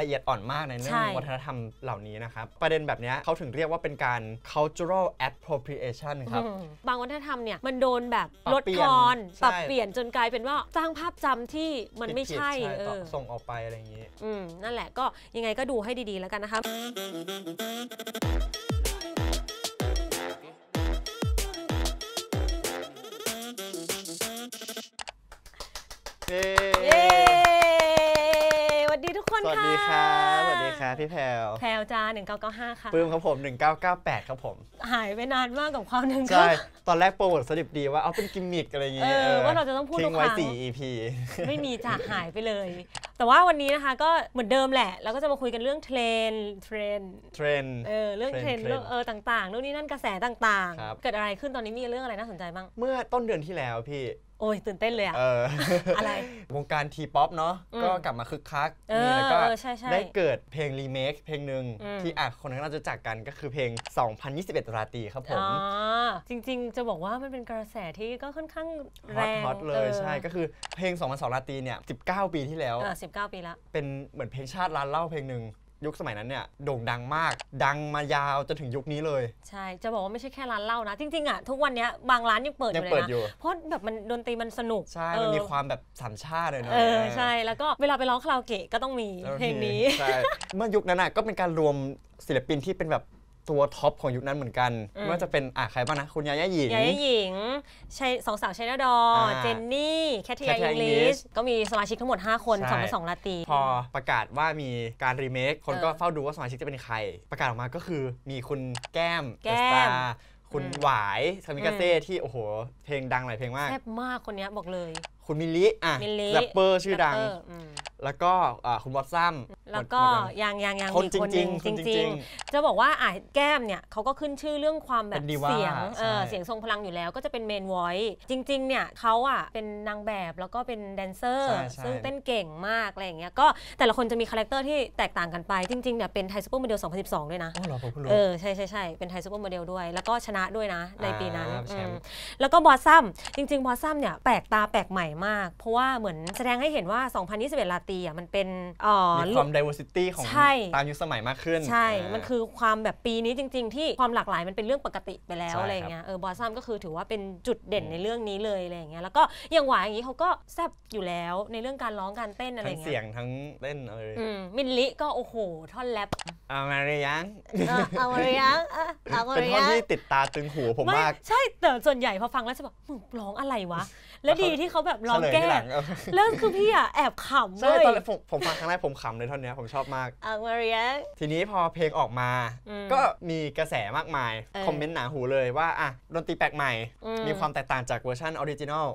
ละเอียดอ่อนมากในเรื่องวัฒนธรรมเหล่านี้นะครับ ประเด็นแบบนี้เขาถึงเรียกว่าเป็นการ cultural appropriation ครับบางวัฒนธรรมเนี่ยมันโดนแบบลดทอน ปรับเปลี่ยนจนกลายเป็นว่าสร้างภาพจำที่มันไม่ใช่ส่งออกไปอะไรอย่างนี้นั่นแหละก็ยังไงก็ดูให้ดีๆ แล้วกันนะครเบ้วัสดีค่ะ สวัสดีค่ะพี่แพลวแพลวจ้า 1995 ค่ะปื้มครับผม 1998 ครับผม หายไปนานมากกับความหนึ่งใช่ ตอนแรกโปรโมทสดิบดีว่า เอาเป็นกิมมิกอะไรอย่างเงี้ยว่าเราจะต้องพูดทุกคริ้งไว้่ EP ไม่มีจ้ะหายไปเลย แต่ว่าวันนี้นะคะก็เหมือนเดิมแหละ เราก็จะมาคุยกันเรื่องเทรนเทรนเทรนเออเรื่องเทรนเรื่องเออต่างๆนื่นนี่นั่นกระแสต่างๆ เกิดอะไรขึ้นตอนนี้มีเรื่องอะไรน่าสนใจบ้าง เมื่อต้นเดือนที่แล้วพี่โอ้ย ตื่นเต้นเลยอะอะไรวงการทีป๊อปเนาะก็กลับมาคึกคักนี่แล้วก็ได้เกิดเพลงรีเมคเพลงหนึ่งที่อ่ะคนนั้นเราจะจักกันก็คือเพลง 2021 ราตรีครับผมจริงๆ จะบอกว่ามันเป็นกระแสที่ก็ค่อนข้างฮแรอตงฮอตเลยใช่ก็คือเพลง 2 0 2 2ราตรีเนี่ย 19 ปีที่แล้วสิบเก้าปีละเป็นเหมือนเพลงชาติร้านเล่าเพลงหนึ่งยุคสมัยนั้นเนี่ยโด่งดังมาก ดังมายาวจนถึงยุคนี้เลยใช่จะบอกว่าไม่ใช่แค่ร้านเหล้านะจริงๆอ่ะทุกวันนี้บางร้านยังเปิดอยยู่เลปิดยนะอยู่เพราะแบบมันดนตรีมันสนุกใช่มันมีความแบบสัมชาติเลยเนะเออใช่แล้วก็เวลาไปร้องคาราโอเกะก็ต้องมีเพลงนี้ใช่ เมื่อยุคนั้นอ่ะก็เป็นการรวมศิลปินที่เป็นแบบตัวท็อปของยุคนั้นเหมือนกัน ไม่ว่าจะเป็นอ่ะใครบ้างนะ คุณยาย่าหญิงยายหญิงชัยสองสาวชัยนาดอ เจนนี่ แคทเธอรีนงลิส ก็มีสมาชิกทั้งหมด 5 คนส่องสองลาตี พอประกาศว่ามีการรีเมค คนก็เฝ้าดูว่าสมาชิกจะเป็นใคร ประกาศออกมาก็คือมีคุณแก้ม แก้มเอสตาคุณหวายคามิกาเซ่ที่ โอ้โห เพลงดังหลายเพลงมากแซ่บมากคนนี้บอกเลยคุณมิลิอ่ะแรปเปอร์ชื่อดังแล้วก็คุณวอตซัมแล้วก็ยังยังยังคนจริงจริงจะบอกว่าอ่ะแก้มเนี่ยเขาก็ขึ้นชื่อเรื่องความแบบเสียงเออเสียงทรงพลังอยู่แล้ว ก็จะเป็นเมนไวท์จริง ๆ เนี่ยเขาอ่ะเป็นนางแบบแล้วก็เป็นแดนเซอร์ซึ่งเต้นเก่งมากอะไรอย่างเงี้ยก็แต่ละคนจะมีคาแรคเตอร์ที่แตกต่างกันไปจริงๆเนี่ยเป็นไทยซูเปอร์โมเดล 2012 ด้วยนะอ๋อเหรอผมรู้เออใช่ใช่ใช่เป็นไทยซูเปอร์โมเดลด้วย แล้วก็ชนะด้วยนะในปีนั้นแแล้วก็บอสซัมจริงๆบอสซัมเนี่ยแปลกตาแปลกใหม่มากเพราะว่าเหมือนแสดงให้เห็นว่า 2021 ลาตีอ่ะมันเป็นมีความ diversity ของตามยุคสมัยมากขึ้นใช่มันคือความแบบปีนี้จริงๆที่ความหลากหลายมันเป็นเรื่องปกติไปแล้วอะไรเงี้ยเออบอสซัมก็คือถือว่าเป็นจุดเด่นในเรื่องนี้เลยอะไรเงี้ยแล้วก็อย่างหวายอย่างนี้เขาก็แซบอยู่แล้วในเรื่องการร้องการเต้นอะไรเงี้ยทั้งเสียงทั้งเต้นอลยมินลิก็โอ้โห ท่อนแรปอามาริยงอามารียงอามาริยงเป็นท่อนที่ติดตาตึงหูผมมาก ใช่แต่ส่วนใหญ่พอฟังแล้วจะแบบมึงร้องอะไรวะและดีที่เขาแบบลองแก้เื่องคือพี่อ่ะแอบขำเลยใช่ตอนแรกผมฟังครั้งแรกผมขำเลยท่อนนี้ผมชอบมากอังมาเรีย ทีนี้พอเพลงออกมา ก็มีกระแสมากมายคอมเมนต์หนาหูเลยว่าอ่ะดนตรีแปลกใหม่ มีความแตกต่างจากเวอร์ชันออริจินอล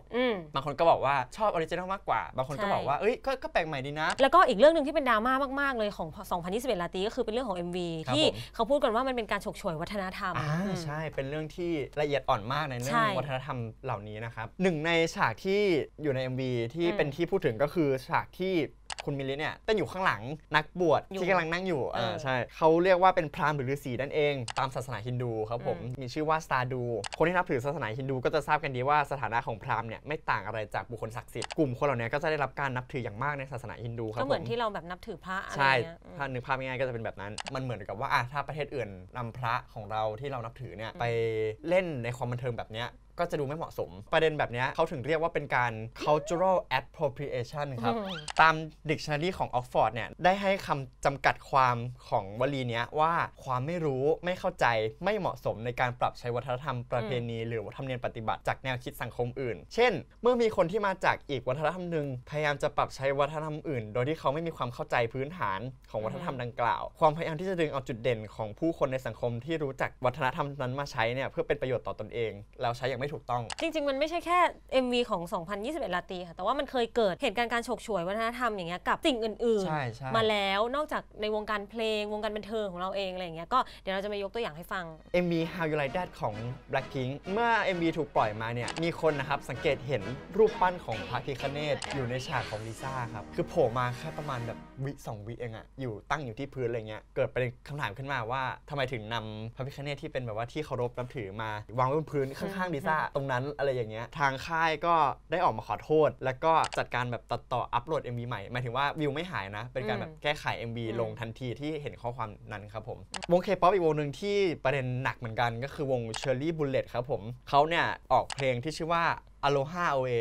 บางคนก็บอกว่าชอบออริจินอลมากกว่า บางคนก็บอกว่าเอ้ยก็แปลกใหม่ดีนะ แล้วก็อีกเรื่องหนึ่งที่เป็นดราม่ามาก ๆ เลยของ 2021ลาตีก็คือเป็นเรื่องของ MV ที่เขาพูดกันว่ามันเป็นการฉกฉวยวัฒนธรรม ใช่ เป็นเรื่องที่ละเอียดอ่อนมากในเรื่องวัฒนธรรมเหล่านี้นะครับหนึ่งในชากที่อยู่ใน MV ที่เป็นที่พูดถึงก็คือฉากที่คุณมิลิเนี่ยเต้นอยู่ข้างหลังนักบวชที่กำลังนั่งอยู่อ่าใช่เขาเรียกว่าเป็นพราหมณ์หรือฤาษีนั่นเอง ตามศาสนาฮินดูครับผม มีชื่อว่าสตาดูคนที่นับถือศาสนาฮินดูก็จะทราบกันดีว่า สถานะของพราหมณ์เนี่ย ไม่ต่างอะไรจากบุคคลศักดิ์สิทธิ์กลุ่มคนเหล่านี้ก็จะได้รับการนับถืออย่างมากในศาสนาฮินดูครับผมก็เหมือนที่เราแบบนับถือพระใช่ถ้านึกภาพง่ายๆก็จะเป็นแบบนั้น มันเหมือนกับว่าถ้าประเทศอื่นนำพระของเราที่เรานับถือเนี่ยไปเล่นในความบันเทิงแบบเนี้ยก็จะดูไม่เหมาะสม ประเด็นแบบนี้เขาถึงเรียกว่าเป็นการ cultural appropriation ครับตาม dictionary ของ Oxford เนี่ย ได้ให้คำจำกัดความของวลีนี้ว่าความไม่รู้ไม่เข้าใจไม่เหมาะสมในการปรับใช้วัฒนธรรมประเพณี หรือวัฒนธรรมเนียมปฏิบัติจากแนวคิดสังคมอื่น เช่น เมื่อมีคนที่มาจากอีกวัฒนธรรมหนึ่งพยายามจะปรับใช้วัฒนธรรมอื่น โดยที่เขาไม่มีความเข้าใจพื้นฐานของวัฒนธรรมดังกล่าว ความพยายามที่จะดึงเอาจุดเด่นของผู้คนในสังคมที่รู้จักวัฒนธรรมนั้นมาใช้เนี่ยเพื่อเป็นประโยชน์ต่อตนเองแล้วใช้อย่างไม่ไม่ถูกต้องจริงๆ มันไม่ใช่แค่ MV ของ 2021 ลาตีค่ะ แต่ว่ามันเคยเกิดเหตุการณ์การฉกฉวยวัฒนธรรม อย่างเงี้ย กับสิ่งอื่นใช่ใช่ๆมาแล้วนอกจากในวงการเพลงวงการบันเทิงของเราเองอะไรอย่างเงี้ย ก็เดี๋ยวเราจะมายกตัวอย่างให้ฟัง MV How You Like That ของ Blackpink เมื่อ MV ถูกปล่อยมาเนี่ย มีคนนะครับสังเกตเห็นรูปปั้นของพระพิคเนตอยู่ในฉากของลิซ่าครับ คือโผล่มาแค่ประมาณแบบวิสองวิเองอะอยู่ตั้งอยู่ที่พื้นอะไรเงี้ย เกิดเป็นคำถามขึ้นมาว่าทำไมถึงนำพระพิคเนตที่เป็นแบบว่าที่เคารพนับถือมาวางไว้บนพื้นข้างๆลิซ่าตรงนั้นอะไรอย่างเงี้ยทางค่ายก็ได้ออกมาขอโทษ แล้วก็จัดการแบบตัดต่ออัปโหลด MV ใหม่ หมายถึงว่าวิวไม่หายนะ เป็นการแบบแก้ไข MV ลงทันทีที่เห็นข้อความนั้นครับผม วงเคป๊อปอีกวงหนึ่งที่ประเด็นหนักเหมือนกันก็คือวง Cherry Bullet ครับผมเขาเนี่ย ออกเพลงที่ชื่อว่า Aloha o a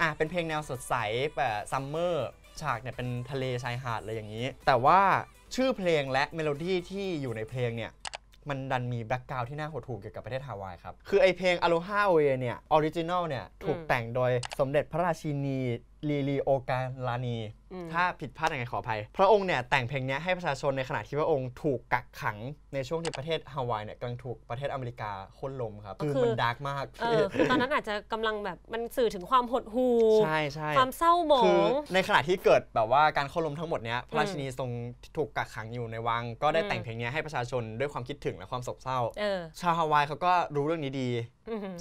อ่ะเป็นเพลงแนวสดใส แบบซัมเมอร์ฉากเนี่ยเป็นทะเลชายหาดอะไรอย่างนี้ แต่ว่าชื่อเพลงและเมโลดี้ที่อยู่ในเพลงเนี่ย มันดันมีแบ็กกราวที่น่าหดหู่เกี่ยวกับประเทศฮาวายครับ คือไอเพลง Aloha Way เนี่ย ออริจินอลเนี่ย ถูกแต่งโดยสมเด็จพระราชินีลีลีโอกาลานี ถ้าผิดพลาดยังไงขออภัย พระองค์เนี่ยแต่งเพลงนี้ให้ประชาชนในขณะที่พระองค์ถูกกักขัง ในช่วงที่ประเทศฮาวายเนี่ยกำลังถูกประเทศอเมริกาค้นลมครับคือมันดาร์กมากออคือตอนนั้นอาจจะกำลังแบบมันสื่อถึงความหดหู่ใช่ใช่ความเศร้าหมองในขณะที่เกิดแบบว่าการค้นลมทั้งหมดเนี้ยพระราชินีทรงถูกกักขังอยู่ในวังก็ได้แต่งเพลงนี้ให้ประชาชนด้วยความคิดถึงและความโศกเศร้าชาวฮาวายเขาก็รู้เรื่องนี้ดี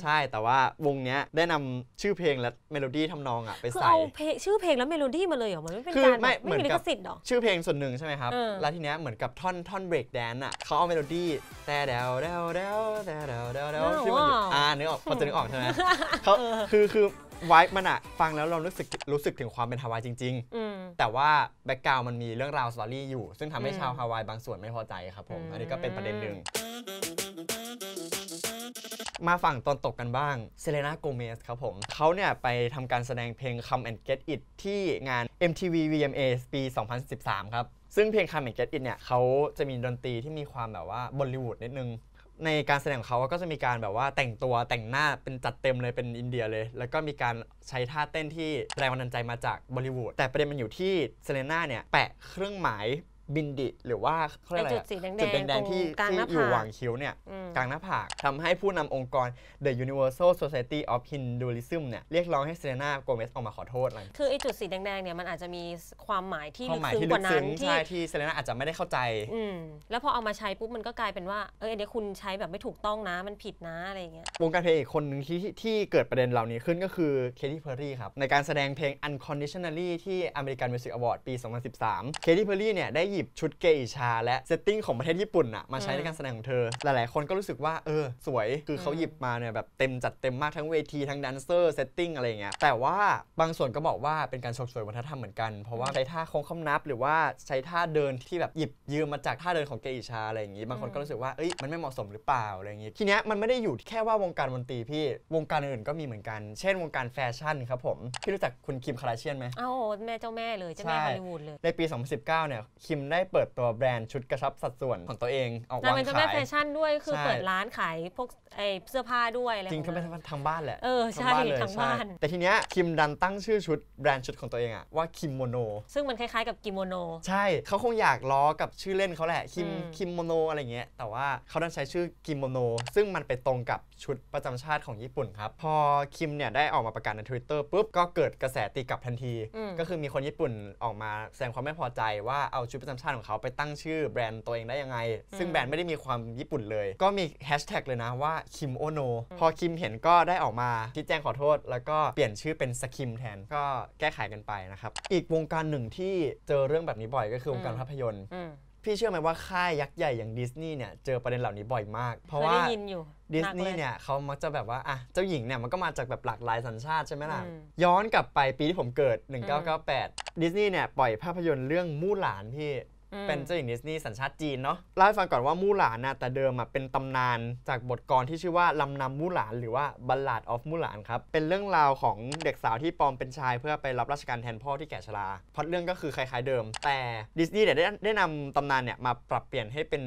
ใช่แต่ว่า วงเนี้ยได้นำชื่อเพลงและเมโลดี้ทำนองอ่ะไปใส่คือเอาชื่อเพลงแล้วเมโลดี้มาเลยเหรอมันไม่เป็นการไม่ไม่มีลิขสิทธิ์หรอ ชื่อเพลงส่วนหนึ่งใช่ไหมครับแล้วทีเนี้ยเหมือนกับท่อนท่อนเบรกแดนอ่ะเขาเอาเมโลดี้แต่เดาเดาเดาแด่เดาเดาเดาที่มันอ่อ่านึกออก พอจะนึกออกใช่ไหมเขาคือคือไวท์มันอ่ะ ฟังแล้วเรารู้สึกรู้สึกถึงความเป็นฮาวายจริงๆแต่ว่าแบ็กกราวมันมีเรื่องราวสตอรี่อยู่ซึ่งทำให้ชาวฮาวายบางส่วนไม่พอใจครับผมอันนี้ก็เป็นประเด็นหนึ่งมาฝั่งตอนตกกันบ้าง เซเลนาโกเมสครับผม เขาเนี่ยไปทำการแสดงเพลง Come and Get It ที่งาน MTV VMA ปี 2013 ครับ ซึ่งเพลง Come and Get It เนี่ย เขาจะมีดนตรีที่มีความแบบว่าบอลลิวูดนิดนึง ในการแสดงของเขาก็จะมีการแบบว่าแต่งตัวแต่งหน้าเป็นจัดเต็มเลยเป็นอินเดียเลย แล้วก็มีการใช้ท่าเต้นที่แรงบันดาลใจมาจากบอลลิวูด แต่ประเด็นมันอยู่ที่เซเลน่าเนี่ยแปะเครื่องหมายบินดิหรือว่าเขาเรียกอะไรจุดสีแดงๆที่ที่อยู่หว่างคิ้วเนี่ยกลางหน้าผากทำให้ผู้นำองค์กร The Universal Society of Hinduism เนี่ยเรียกร้องให้เซเลน่าโกเมสออกมาขอโทษอลไร คือไอ้จุดสีแดงๆเนี่ยมันอาจจะมีความหมายที่ลึกซึ้งกว่านั้นที่ที่เซเลน่าอาจจะไม่ได้เข้าใจแล้วพอเอามาใช้ปุ๊บมันก็กลายเป็นว่า เอออันเนี้ยคุณใช้แบบไม่ถูกต้องนะมันผิดนะอะไรเงี้ยวงการเพลงอีกคนหนึ่งที่ที่เกิดประเด็นเหล่านี้ขึ้นก็คือเคทตี้เพอร์รี่ครับในการแสดงเพลง Unconditionally ที่ American Music Award ปี 2013เคทตี้เพอร์รี่เนี่ยได้หยิบบชุดเกอิชาและ เซตติ้งของประเทศญี่ปุ่นอะมาใช้ในการแสดงของเธอ หลายๆคนก็รู้สึกว่า เออ สวยคือเขาหยิบมาเนี่ยแบบเต็มจัดเต็มมากทั้งเวที ทั้งแดนเซอร์ เซตติ้งอะไรเงี้ยแต่ว่าบางส่วนก็บอกว่าเป็นการโชว์สวยวัฒนธรรมเหมือนกัน เพราะว่าใช้ท่าโค้งคำนับหรือว่าใช้ท่าเดินที่แบบหยิบยืมมาจากท่าเดินของเกอิชาอะไรอย่างงี้บางคนก็รู้สึกว่าเอ้ยมันไม่เหมาะสมหรือเปล่าอะไรอย่างงี้ทีเนี้ยมันไม่ได้อยู่แค่ว่าวงการดนตรีพี่วงการอื่นก็มีเหมือนกันเช่น วงการแฟชั่นครับผมพี่รู้จักคุณคิมคาราเชียนไหมอ้าวแม่เจ้าแม่เลยเจ้าแม่ฮอลลีวูดเลยในปี2019เนี่ยคิมได้เปิดตัวแบรนด์ชุดกระชับสัดส่วนของตัวเอง ออกวางขางเป็นเจ้าแม่แฟชั่นด้วย คือเปิดร้านขายพวกเสื้อผ้าด้วยจริงเขาไม่นใช่ทางบ้านแหละเออใช่เลยทางบ้าน แต่ทีเนี้ยคิมดันตั้งชื่อชุดแบรนด์ชุดของตัวเองอะว่าคิมโมโน ซึ่งมันคล้ายๆกับกิโมโน ใช่เขาคงอยากล้อกับชื่อเล่นเขาแหละคิมคิมโมโนอะไรเงี้ย แต่ว่าเขาดันใช้ชื่อคิมโมโนซึ่งมันไปตรงกับชุดประจำชาติของญี่ปุ่นครับ พอคิมเนี่ยได้ออกมาประกาศใน Twitter ปุ๊บก็เกิดกระแสตีกลับทันที ก็คือมีคนญี่ปุ่นออกมา แสดงความไม่พอใจ ว่าเอาชุดประจำชาติของเขาไปตั้งชื่อแบรนด์ตัวเองได้ยังไง ซึ่งแบรนด์ไม่ได้มีความญี่ปุ่นเลย ก็มีแฮชแท็กเลยนะว่าคิมโอโนพอคิมเห็นก็ได้ออกมาชี้แจงขอโทษแล้วก็เปลี่ยนชื่อเป็นสคิมแทนก็แก้ไขกันไปนะครับ อีกวงการหนึ่งที่เจอเรื่องแบบนี้บ่อยก็คือวงการภาพยนตร์พี่เชื่อไหมว่าค่ายยักษ์ใหญ่อย่างดิสนีย์เนี่ยเจอประเด็นเหล่านี้บ่อยมากเพราะว่าดิสนีย์เนี่ยเขามักจะแบบว่าอ่ะเจ้าหญิงเนี่ยมันก็มาจากแบบหลากหลายสัญชาติใช่ไหมล่ะย้อนกลับไปปีที่ผมเกิด 1998ดิสนีย์เนี่ยปล่อยภาพยนตร์เรื่องมู่หลานพี่เป็นเจ้าหญิงดิสนีย์สัญชาติจีนเนาะเล่าให้ฟังก่อนว่ามู่หลานนะแต่เดิมอะเป็นตำนาน จากบทกรที่ชื่อว่าลำนำมู่หลาน หรือว่าบัลลาดออฟมู่หลานครับ เป็นเรื่องราวของเด็กสาวที่ปลอมเป็นชาย เพื่อไปรับราชการแทนพ่อที่แก่ชราพอดเรื่องก็คือคล้ายๆ เดิม แต่ดิสนีย์เนี่ยได้ได้นำตำนานเนี่ยมาปรับเปลี่ยนให้เป็น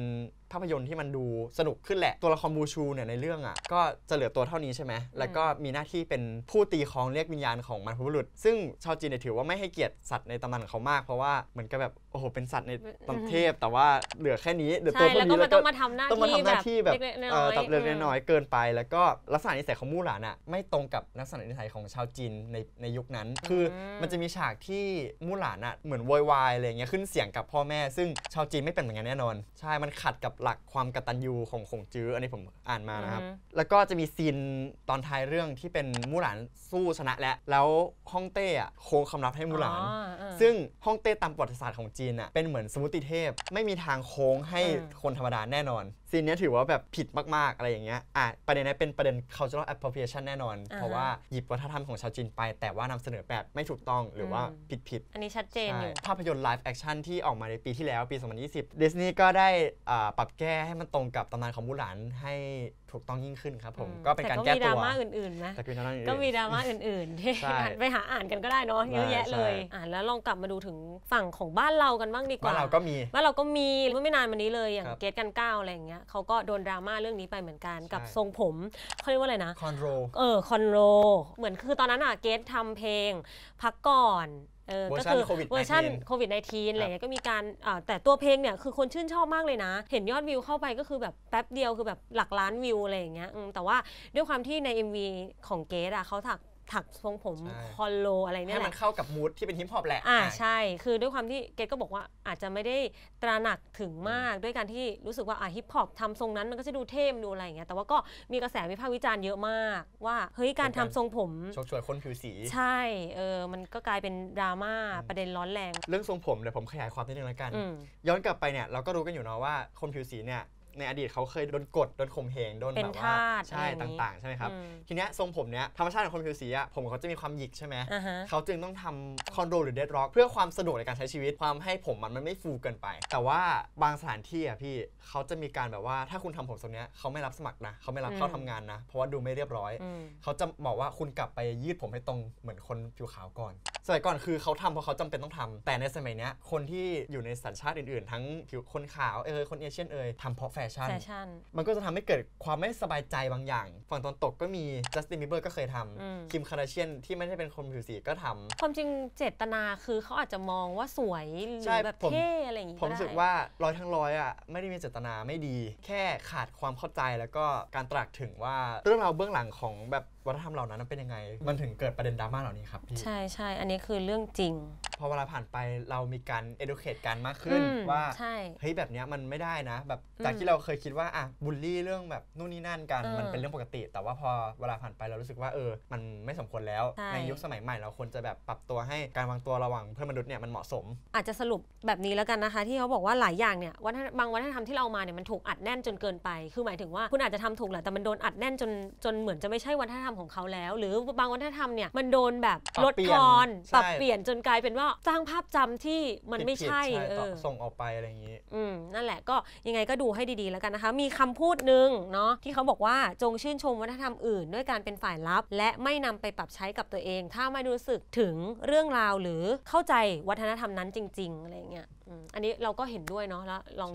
าพยนตร์ที่มันดูสนุกขึ้นแหละตัวละครบูชูเนี่ยในเรื่องอ่ะก็จะเหลือตัวเท่านี้ใช่ไหมแล้วก็มีหน้าที่เป็นผู้ตีคองเรียกวิญญาณของมันพุรุษซึ่งชาวจีนเนี่ยถือว่าไม่ให้เกียรติสัตว์ในตำนานเขามากเพราะว่าเหมือนกับแบบ โอ้โห เป็นสัตว์ในตำเทพแต่ว่าเหลือแค่นี้เหลือตัวเท่านี้แล้วก็ต้องมาทำหน้าที่แบบตับเล็กน้อยเกินไป แล้วก็ลักษณะนิสัยของมู่หลานอ่ะไม่ตรงกับลักษณะนิสัยของชาวจีนในในยุคนั้น คือมันจะมีฉากที่มู่หลานอ่ะเหมือนวอยวายอะไรเงี้ยขึ้นเสียงกับพ่อแม่ ซึ่งชาวจีนไม่เป็นอย่างนั้นแน่นอน ใช่มันขัดกับหลักความกตัญญูของขงจื้ออันนี้ผมอ่านมานะครับ แล้วก็จะมีซีนตอนท้ายเรื่องที่เป็นมู่หลานสู้ชนะแล้ว แล้วฮ่องเต้อะโค้งคำรับให้มู่หลาน ซึ่งฮ่องเต้ตามประวัติศาสตร์ของจีนอะเป็นเหมือนสมุติเทพไม่มีทางโค้งให้คนธรรมดาแน่นอนีนนี้ถือว่าแบบผิดมากๆอะไรอย่างเงี้ยอ่ะประเด็นนี้เป็นประเด็น cultural appropriation แน่นอน เพราะว่าหยิบวัฒนธรรมของชาวจีนไป แต่ว่านำเสนอแบบไม่ถูกต้องหรือว่าผิดผิดอันนี้ชัดเจนอยู่ภาพยนตร์ live action ที่ออกมาในปีที่แล้วปี 2020ดิสนีย์ก็ได้ปรับแก้ให้มันตรงกับตำนานของมูหลานให้ถูกต้องยิ่งขึ้นครับผมก็เป็นการแก้ตัวแต่ก็มีดราม่าอื่นๆนะก็มีดราม่าอื่นๆที่ไปหาอ่านกันก็ได้เนาะเยอะแยะเลย อ่านแล้วลองกลับมาดูถึงฝั่งของบ้านเรากันบ้างดีกว่าบ้านเราก็มีบ้านเราก็มีเมื่อไม่นานมานี้เลยอย่างเกตกันก้าวอะไรอย่างเงี้ยเขาก็โดนดราม่าเรื่องนี้ไปเหมือนกันกับทรงผมเขาเรียกว่าอะไรนะคอนโรเออคอนโรเหมือนคือตอนนั้นอ่ะเกตทำเพลงพักก่อนเออก็คือเวอร์ชันโควิด -19 อะไรเงี้ยก็มีการแต่ตัวเพลงเนี่ยคือคนชื่นชอบมากเลยนะเห็นยอดวิวเข้าไปก็คือแบบแป๊บเดียวคือแบบหลักล้านวิวอะไรอย่างเงี้ยแต่ว่าด้วยความที่ใน MV ของเกดอะเขาถักถักทรงผมคอลโลอะไรเนี่ยแหละให้มันเข้ากับมูดที่เป็นฮิปฮอปแหละอ่าใช่คือด้วยความที่เกดก็บอกว่าอาจจะไม่ได้ตระหนักถึงมากด้วยการที่รู้สึกว่าอ่าฮิปฮอปทำทรงนั้นมันก็จะดูเท่มดูอะไรอย่างเงี้ยแต่ว่าก็มีกระแสวิพากษ์วิจารณ์เยอะมาก ว่าเฮ้ยการทำทรงผมชกชวยคนผิวสี ใช่เออมันก็กลายเป็นดราม่าประเด็นร้อนแรงเรื่องทรงผมเดี๋ยวผมขยายความนิดนึงแล้วกัน ย้อนกลับไปเนี่ยเราก็รู้กันอยู่เนาะว่าคนผิวสีเนี่ยในอดีตเขาเคยโดนกดโดนข่มเหงโดนแบบว่าใช่ต่าง ๆ ใช่ไหมครับ ทีเนี้ยทรงผมเนี้ยธรรมชาติของคนผิวสีอะผมเขาจะมีความหยิกใช่ไหมเขาจึงต้องทำคอนโดหรือเดดร็อกเพื่อความสะดวกในการใช้ชีวิตความให้ผมมันไม่ฟูเกินไป แต่ว่าบางสถานที่อะพี่เขาจะมีการแบบว่าถ้าคุณทำผมทรงเนี้ยเขาไม่รับสมัครนะเขาไม่รับเข้าทำงานนะเพราะว่าดูไม่เรียบร้อยเขาจะบอกว่าคุณกลับไปยืดผมให้ตรงเหมือนคนผิวขาวก่อนสมัยก่อนคือเขาทำเพราะเขาจำเป็นต้องทำ แต่ในสมัยนี้คนที่อยู่ในสัญชาติอื่นๆ ทั้งผิวคนขาวเอ่ยคนเอเชียนเอ่ยทำเพราะแฟชั่นแฟชั่นมันก็จะทำให้เกิดความไม่สบายใจบางอย่าง ฝั่งตอนตกก็มีจัสตินบีเบอร์ก็เคยทำคิมคาร์ดาเชียนที่ไม่ใช่เป็นคนผิวสีก็ทำ ความจริงเจตนาคือเขาอาจจะมองว่าสวย หรือแบบเท่ อะไรอย่างงี้ผมรู้สึกว่าร้อยทั้งร้อยอ่ะไม่ได้มีเจตนาไม่ดี แค่ขาดความเข้าใจแล้วก็การตรักถึงว่าเรื่องราวเบื้องหลังของแบบวัฒนธรรมเหล่านั้นเป็นยังไง มันถึงเกิดประเด็นดราม่าเหล่านี้ครับพี่ใช่ใช่ อันนี้คือเรื่องจริง พอเวลาผ่านไปเรามีการ educate กันมากขึ้นว่าเฮ้ยแบบนี้มันไม่ได้นะ แบบ จากที่เราเคยคิดว่าอ่ะบูลลี่เรื่องแบบนู่นนี่นั่นกัน มันเป็นเรื่องปกติ แต่ว่าพอเวลาผ่านไปเรารู้สึกว่าเออ มันไม่สมควรแล้วใในยุคสมัยใหม่ เราควรจะแบบปรับตัวให้การวางตัวระหว่างเพื่อนมนุษย์เนี่ยมันเหมาะสม อาจจะสรุปแบบนี้แล้วกันนะคะ ที่เขาบอกว่าหลายอย่างเนี่ยวัฒนบางวัฒนธรรมที่เรามาเนี่ยมันถูกอัดแน่นจนเกินไป คือหมายถึงว่าคุณอาจจะทำถูกแหละแต่มันโดนอัดแน่นจนจนเหมือนจะไม่ใช่วัฒนธรรมของเขาแล้วหรือบางวัฒนธรรมเนี่ย มันโดนแบบ ลดทอนปรับเปลี่ยนจนกลายเป็นว่าสร้างภาพจำที่มันไม่ใช่เออส่งออกไปอะไรอย่างนี้ อืม นั่นแหละก็ยังไงก็ดูให้ดีๆแล้วกันนะคะ มีคำพูดหนึ่งเนาะที่เขาบอกว่า จงชื่นชมวัฒนธรรมอื่นด้วยการเป็นฝ่ายรับ และไม่นำไปปรับใช้กับตัวเอง ถ้าไม่รู้สึกถึงเรื่องราวหรือเข้าใจวัฒนธรรมนั้นจริง ๆอะไรเงี้ยอันนี้เราก็เห็นด้วยเนาะแล้วลอง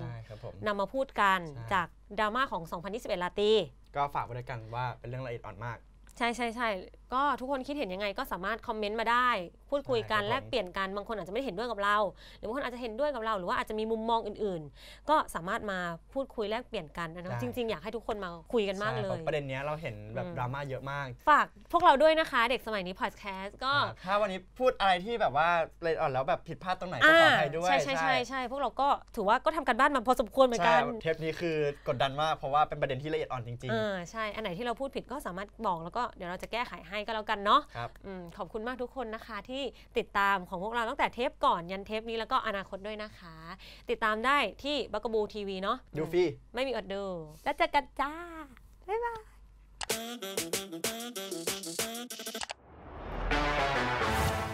นำมาพูดกันจากดราม่าของ 2021ลาตี ก็ฝากไว้ด้วยกันว่าเป็นเรื่องละเอียดอ่อนมากใช่ใช่ใช่ก็ทุกคนคิดเห็นยังไงก็สามารถคอมเมนต์มาได้ พูดคุยกันแลกเปลี่ยนกันบางคนอาจจะไม่เห็นด้วยกับเราหรือบางคนอาจจะเห็นด้วยกับเรา หรือว่าอาจจะมีมุมมองอื่นๆ ก็สามารถมาพูดคุยแลกเปลี่ยนกันนะจริงๆอยากให้ทุกคนมาคุยกันมากเลยประเด็นนี้เราเห็นแบบดราม่าเยอะมากฝากพวกเราด้วยนะคะเด็กสมัยนี้พอดแคสต์ก็ถ้าวันนี้พูดอะไรที่แบบว่าเลยอ่อนแล้วแบบผิดพลาดตรงไหนก็ขออภัยด้วยใช่ใช่ใช่ใช่พวกเราก็ถือว่าก็ทำกันบ้านมาพอสมควรเหมือนกันเทปนี้คือกดดันมากเพราะว่าเป็นประเด็นที่ละเอียดอ่อนจริงๆอ่าใช่อันไหนที่เราพูดผิดก็สามารถบอกแล้วก็เดี๋ยวเราจะแก้ไขให้ก็แล้วกันเนาะอขอบคุณมากทุกคนนะคะ ที่ติดตามของพวกเราตั้งแต่เทปก่อนยันเทปนี้แล้วก็อนาคตด้วยนะคะ ติดตามได้ที่บักบูทีวีเนาะดูฟรี ไม่มีอดดู แล้วเจอกันจ้า บ๊ายบาย Thank you.